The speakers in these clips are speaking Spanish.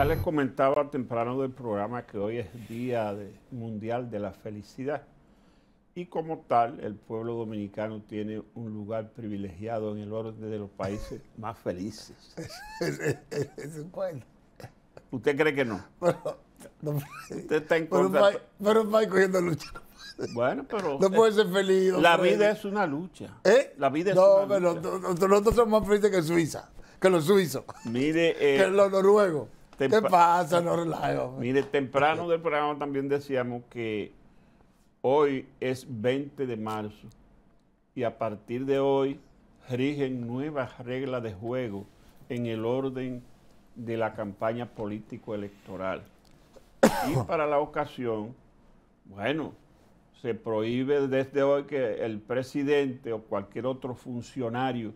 Ya les comentaba temprano del programa que hoy es Día Mundial de la Felicidad y como tal el pueblo dominicano tiene un lugar privilegiado en el orden de los países más felices. ¿Usted cree que no? usted está en contra. Pero un país cogiendo lucha. Bueno, pero. No puede ser feliz. la vida es una lucha. ¿Eh? La vida es una lucha. No, pero nosotros somos más felices que Suiza, que los suizos. Mire. Eh, que los noruegos. ¿Qué pasa? Norlayo? Mire, temprano del programa también decíamos que hoy es 20 de marzo y a partir de hoy rigen nuevas reglas de juego en el orden de la campaña político-electoral. Y para la ocasión, bueno, se prohíbe desde hoy que el presidente o cualquier otro funcionario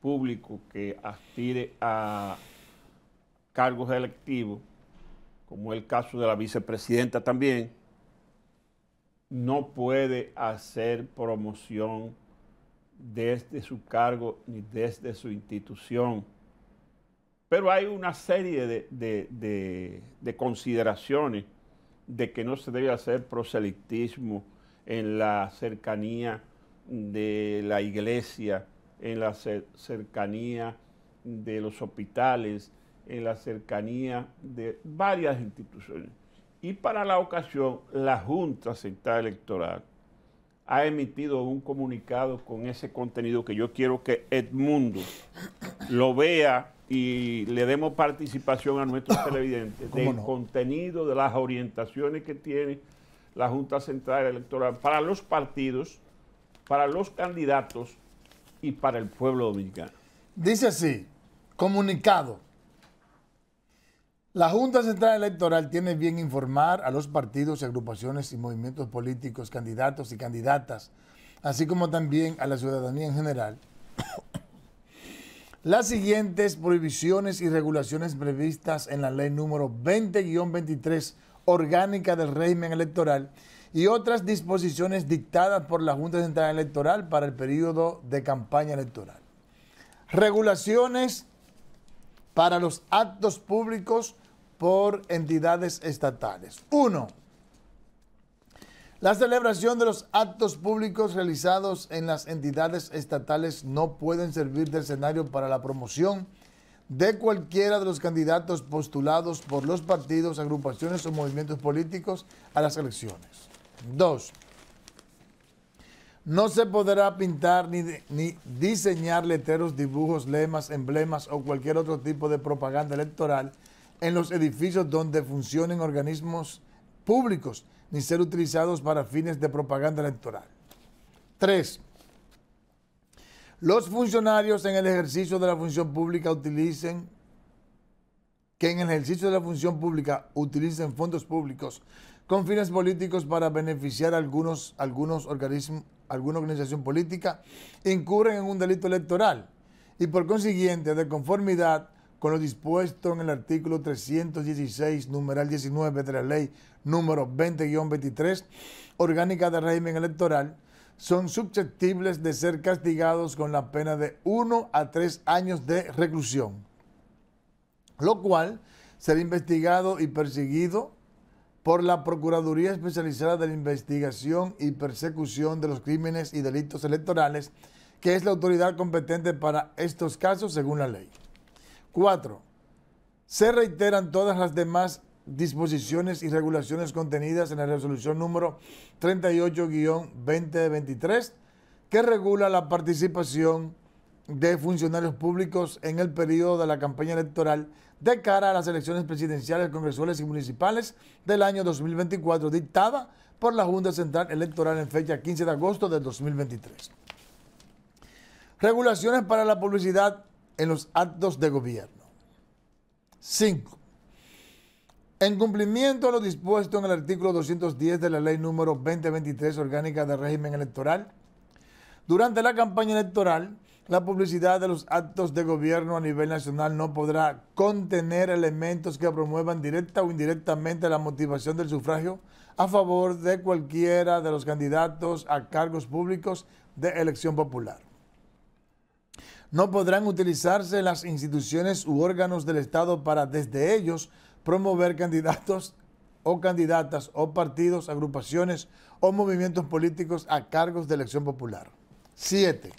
público que aspire a cargos electivos, como el caso de la vicepresidenta también, no puede hacer promoción desde su cargo ni desde su institución. Pero hay una serie de, de consideraciones de que no se debe hacer proselitismo en la cercanía de la iglesia, en la cercanía de los hospitales, en la cercanía de varias instituciones. Y para la ocasión, la Junta Central Electoral ha emitido un comunicado con ese contenido que yo quiero que Edmundo lo vea y le demos participación a nuestros televidentes del contenido, de las orientaciones que tiene la Junta Central Electoral para los partidos, para los candidatos y para el pueblo dominicano. Dice así, comunicado. La Junta Central Electoral tiene bien informar a los partidos y agrupaciones y movimientos políticos, candidatos y candidatas, así como también a la ciudadanía en general, las siguientes prohibiciones y regulaciones previstas en la ley número 20-23 orgánica del régimen electoral y otras disposiciones dictadas por la Junta Central Electoral para el periodo de campaña electoral. Regulaciones para los actos públicos por entidades estatales. Uno, la celebración de los actos públicos realizados en las entidades estatales no pueden servir de escenario para la promoción de cualquiera de los candidatos postulados por los partidos, agrupaciones o movimientos políticos a las elecciones. Dos, no se podrá pintar ni, ni diseñar letreros, dibujos, lemas, emblemas o cualquier otro tipo de propaganda electoral en los edificios donde funcionen organismos públicos ni ser utilizados para fines de propaganda electoral. Tres, Los funcionarios en el ejercicio de la función pública utilicen que en el ejercicio de la función pública utilicen fondos públicos con fines políticos para beneficiar a algunos, algunos organismos, alguna organización política, incurren en un delito electoral y por consiguiente, de conformidad con lo dispuesto en el artículo 316, numeral 19 de la ley número 20-23, orgánica del régimen electoral, son susceptibles de ser castigados con la pena de 1 a 3 años de reclusión, lo cual será investigado y perseguido por la Procuraduría Especializada de la Investigación y Persecución de los Crímenes y Delitos Electorales, que es la autoridad competente para estos casos según la ley. Cuatro, se reiteran todas las demás disposiciones y regulaciones contenidas en la resolución número 38-2023 que regula la participación de funcionarios públicos en el periodo de la campaña electoral de cara a las elecciones presidenciales, congresuales y municipales del año 2024, dictada por la Junta Central Electoral en fecha 15 de agosto del 2023. Regulaciones para la publicidad en los actos de gobierno. 5. En cumplimiento a lo dispuesto en el artículo 210 de la ley número 2023 orgánica de régimen electoral, durante la campaña electoral, la publicidad de los actos de gobierno a nivel nacional no podrá contener elementos que promuevan directa o indirectamente la motivación del sufragio a favor de cualquiera de los candidatos a cargos públicos de elección popular. No podrán utilizarse las instituciones u órganos del Estado para desde ellos promover candidatos o candidatas o partidos, agrupaciones o movimientos políticos a cargos de elección popular. Siete.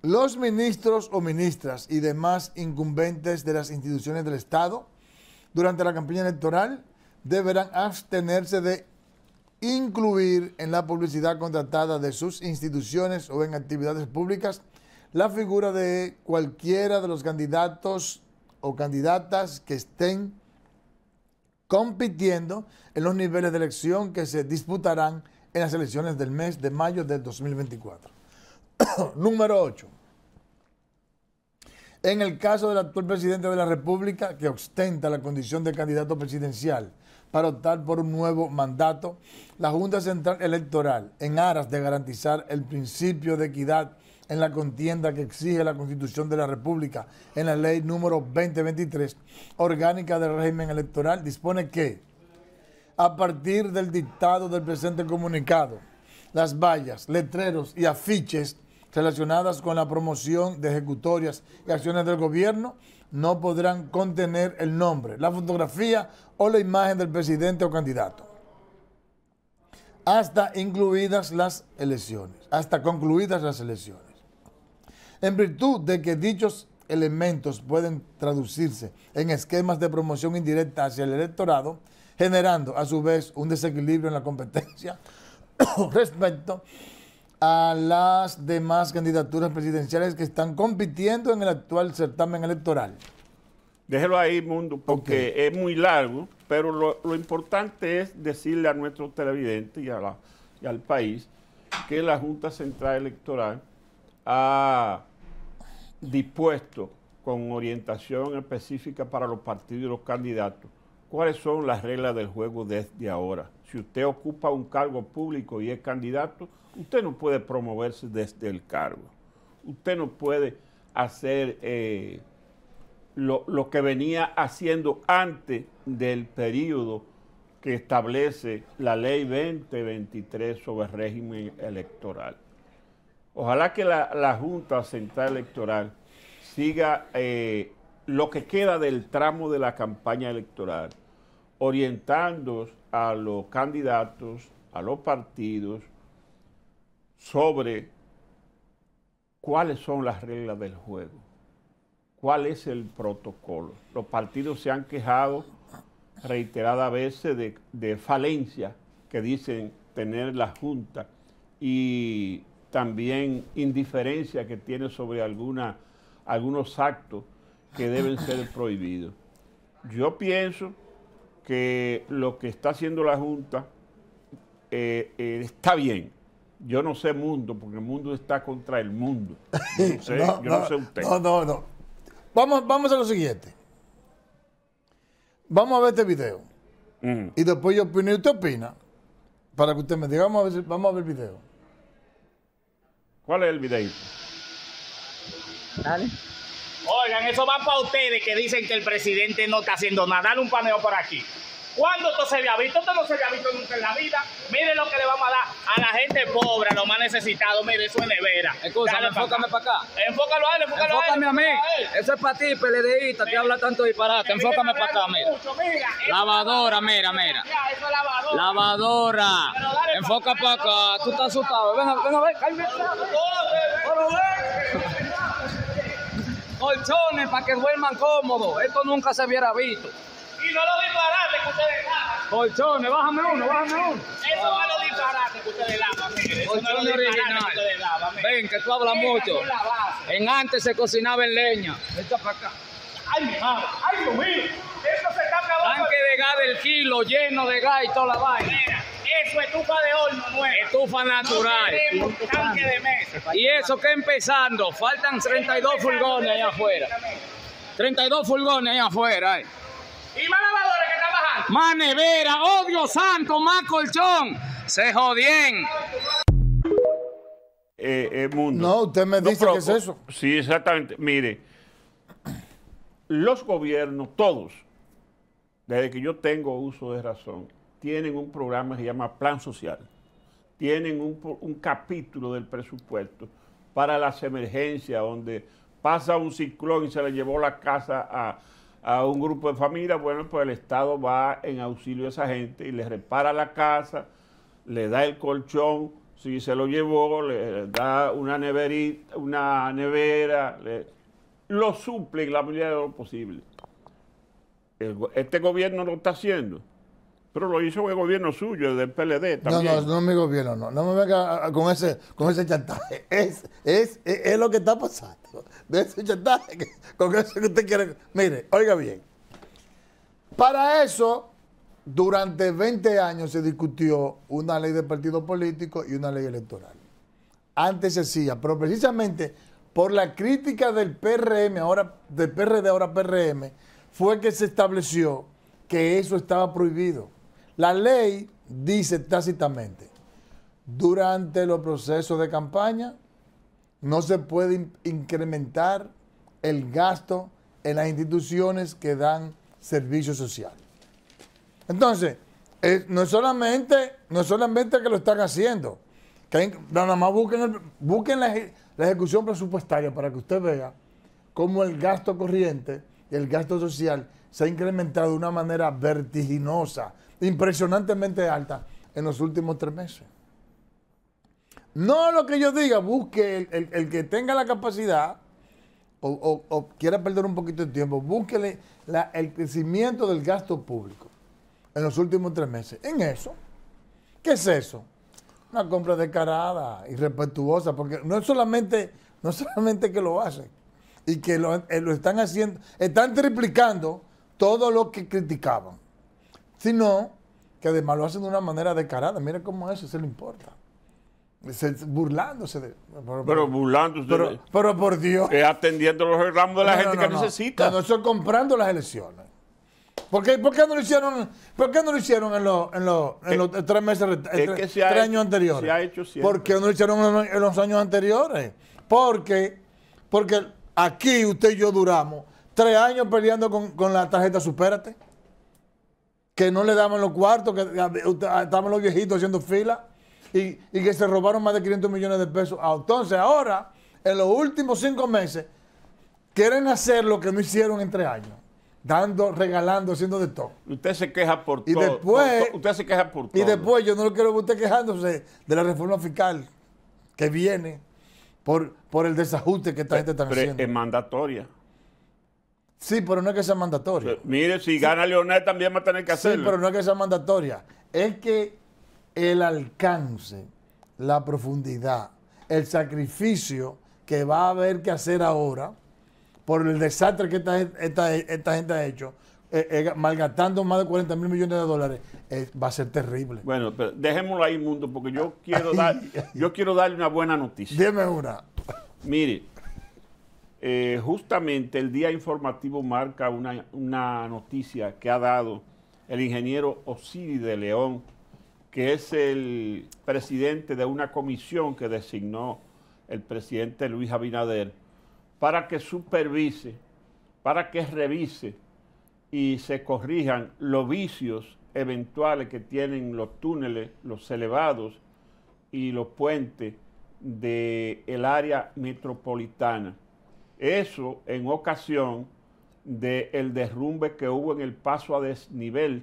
Los ministros o ministras y demás incumbentes de las instituciones del Estado durante la campaña electoral deberán abstenerse de incluir en la publicidad contratada de sus instituciones o en actividades públicas la figura de cualquiera de los candidatos o candidatas que estén compitiendo en los niveles de elección que se disputarán en las elecciones del mes de mayo del 2024. Número 8. En el caso del actual presidente de la República, que ostenta la condición de candidato presidencial para optar por un nuevo mandato, la Junta Central Electoral, en aras de garantizar el principio de equidad en la contienda que exige la Constitución de la República en la Ley número 2023, orgánica del régimen electoral, dispone que, a partir del dictado del presente comunicado, las vallas, letreros y afiches relacionadas con la promoción de ejecutorias y acciones del gobierno no podrán contener el nombre, la fotografía o la imagen del presidente o candidato, hasta incluidas las elecciones, hasta concluidas las elecciones. En virtud de que dichos elementos pueden traducirse en esquemas de promoción indirecta hacia el electorado, generando a su vez un desequilibrio en la competencia respecto a las demás candidaturas presidenciales que están compitiendo en el actual certamen electoral? Déjelo ahí, Mundo, porque es muy largo, pero lo, importante es decirle a nuestro televidente y al país que la Junta Central Electoral ha dispuesto con orientación específica para los partidos y los candidatos cuáles son las reglas del juego desde ahora. Si usted ocupa un cargo público y es candidato, usted no puede promoverse desde el cargo. Usted no puede hacer eh, lo, que venía haciendo antes del periodo que establece la ley 2023 sobre régimen electoral. Ojalá que la, Junta Central Electoral siga eh, lo que queda del tramo de la campaña electoral orientando a los candidatos, a los partidos, sobre cuáles son las reglas del juego, cuál es el protocolo. Los partidos se han quejado reiteradas veces de, de falencia que dicen tener la Junta y también indiferencia que tiene sobre alguna, algunos actos que deben ser prohibidos. Yo pienso que lo que está haciendo la Junta eh, eh, está bien. Yo no sé mundo, porque el mundo está contra el mundo. yo no, sé usted. No, no, no. Vamos, vamos a lo siguiente. Vamos a ver este video. Mm. Y después yo opino. ¿Y usted opina? Para que usted me diga, vamos a ver, vamos a ver el video. ¿Cuál es el video? Dale. Oigan, eso va para ustedes que dicen que el presidente no está haciendo nada. Dale un paneo por aquí. ¿Cuándo esto se había visto? Esto no se había visto nunca en la vida. Miren lo que le vamos a dar a la gente pobre, a los más necesitados. Miren eso es nevera. Escucha, enfócame para acá. Enfócalo ahí, enfócalo enfócame a Enfócame a mí. eso es para ti, peledeísta, que habla tanto disparate. Enfócame para acá, mira. lavadora, mira, mira. eso es lavadora. Lavadora. Enfoca para acá. Tú estás asustado. Ven, ven, ven, cálmate. colchones para que duerman cómodos. Esto nunca se hubiera visto. Y no los disparates que ustedes lavan. Colchones, bájame uno, bájame uno. Eso no lo los disparates que ustedes lavan. Colchones originales. Ven, que tú hablas mucho. En antes se cocinaba en leña. Esta para acá. Ay, mi madre. Ay, Dios Esto se está acabando. Tanque de gas del kilo, lleno de gas y toda la vaina. eso es estufa de horno nuevo Estufa natural. tanque de mes. Y eso que empezando, faltan 32 furgones allá afuera. 32 furgones allá afuera. Eh. ¿Y más lavadores que están bajando? Más nevera, oh Dios santo, más colchón. Se jodien. Eh, eh, no, usted me dice que es eso. Oh, sí, exactamente. Mire, los gobiernos, todos, desde que yo tengo uso de razón, tienen un programa que se llama Plan Social tienen un, capítulo del presupuesto para las emergencias, donde pasa un ciclón y se le llevó la casa a, un grupo de familias, bueno, pues el Estado va en auxilio a esa gente y le repara la casa, le da el colchón, si se lo llevó, le da una una nevera, lo suple en la medida de lo posible. este gobierno lo está haciendo. Pero lo hizo el gobierno suyo, el del PLD también. No, no, no mi gobierno, no. No me venga con ese, con ese chantaje. Es, es, lo que está pasando. De ese chantaje, con eso que usted quiere. Mire, oiga bien. Para eso, durante 20 años se discutió una ley de partido político y una ley electoral. Antes se hacía, pero precisamente por la crítica del PRM, ahora, del PRD, ahora PRM, fue que se estableció que eso estaba prohibido la ley dice tácitamente, durante los procesos de campaña no se puede incrementar el gasto en las instituciones que dan servicio social. Entonces, no, es solamente, no solamente que lo están haciendo, que nada más busquen, la, la ejecución presupuestaria para que usted vea cómo el gasto corriente y el gasto social se ha incrementado de una manera vertiginosa, impresionantemente alta en los últimos tres meses. No lo que yo diga, busque el, que tenga la capacidad o, quiera perder un poquito de tiempo, búsquele el crecimiento del gasto público en los últimos tres meses. En eso, ¿qué es eso? Una compra descarada, irrespetuosa, porque no es solamente, no solamente que lo hacen y que lo, eh, lo están haciendo, están triplicando todo lo que criticaban, sino que además lo hacen de una manera descarada. Mira cómo eso se le importa. burlándose de. Pero, burlándose pero, por Dios. Eh, atendiendo los reclamos de la gente que necesita. No, eso comprando las elecciones. porque qué, no lo hicieron, ¿por no lo hicieron en, los, en los, en los tres meses, tres, años anteriores? ¿Por no lo hicieron en, los años anteriores? Porque, porque aquí usted y yo duramos Tres años peleando con, la tarjeta Supérate. Que no le daban los cuartos, que estaban los viejitos haciendo fila y, que se robaron más de 500 millones de pesos. Ah, entonces, ahora, en los últimos cinco meses, quieren hacer lo que no hicieron en tres años dando, regalando, haciendo de todo. Usted se queja por y Después, usted se queja por todo. Y después yo no lo quiero ver usted quejándose de la reforma fiscal que viene por, por el desajuste que esta gente está haciendo. Es mandatoria. Sí, pero no es que sea mandatoria. mire, si gana Leonel también va a tener que hacerlo. Sí, pero no es que sea mandatoria. Es que el alcance, la profundidad, el sacrificio que va a haber que hacer ahora por el desastre que esta, esta, esta gente ha hecho, eh, eh, malgastando más de 40 mil millones de dólares, eh, va a ser terrible. Bueno, pero dejémoslo ahí, mundo, porque yo quiero, dar, yo quiero darle una buena noticia. Dime una. Mire, eh, justamente el día informativo marca una, noticia que ha dado el ingeniero Osiris de León, que es el presidente de una comisión que designó el presidente Luis Abinader para que supervise, para que revise y se corrijan los vicios eventuales que tienen los túneles, los elevados y los puentes del área metropolitana eso en ocasión del derrumbe que hubo en el paso a desnivel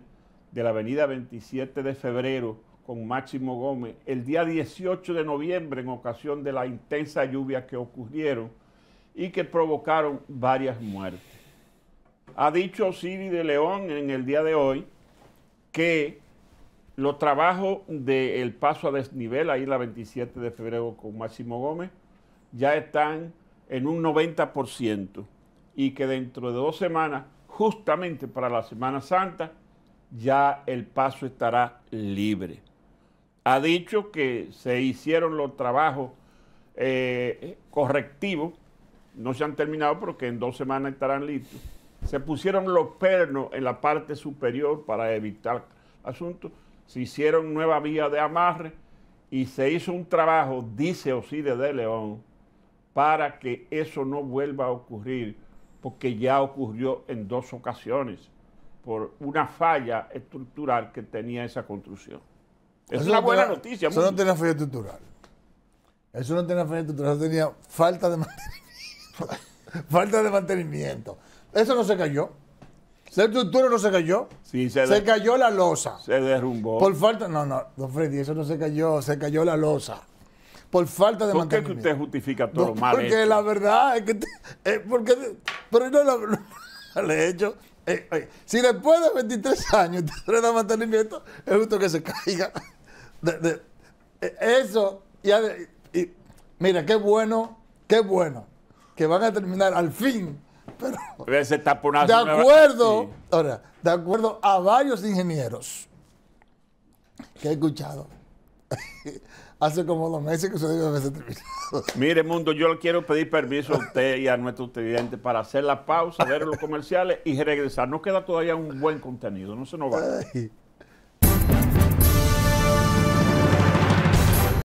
de la avenida 27 de febrero con Máximo Gómez, el día 18 de noviembre en ocasión de la intensa lluvia que ocurrieron y que provocaron varias muertes. Ha dicho Siri de León en el día de hoy que los trabajos del paso a desnivel, ahí la 27 de febrero con Máximo Gómez, ya están en un 90% y que dentro de dos semanas, justamente para la Semana Santa, ya el paso estará libre. Ha dicho que se hicieron los trabajos eh, correctivos, no se han terminado porque en dos semanas estarán listos. Se pusieron los pernos en la parte superior para evitar asuntos, se hicieron nueva vía de amarre y se hizo un trabajo, dice sí de León, para que eso no vuelva a ocurrir, porque ya ocurrió en dos ocasiones por una falla estructural que tenía esa construcción. Es la buena noticia. Eso no tenía falla estructural. Eso no tenía falla estructural, eso tenía falta de mantenimiento. falta de mantenimiento. Eso no se cayó. Esa estructura no se cayó. Sí, se, cayó la losa. Se derrumbó. Por falta. No, no, don Freddy, eso no se cayó. Se cayó la losa por falta de ¿Por qué que usted justifica todo mal? lo Porque la verdad es que. Eh, porque, pero no lo, hecho. Eh, eh, si después de 23 años usted mantenimiento, es justo que se caiga. eso, ya. mira, qué bueno, qué bueno que van a terminar al fin. Pero, de acuerdo, ahora, de acuerdo a varios ingenieros que he escuchado. hace como dos meses que se debe ese terminado. Mire, Mundo, yo le quiero pedir permiso a usted y a nuestro estudiante para hacer la pausa, ver los comerciales y regresar. Nos queda todavía un buen contenido, no se nos va.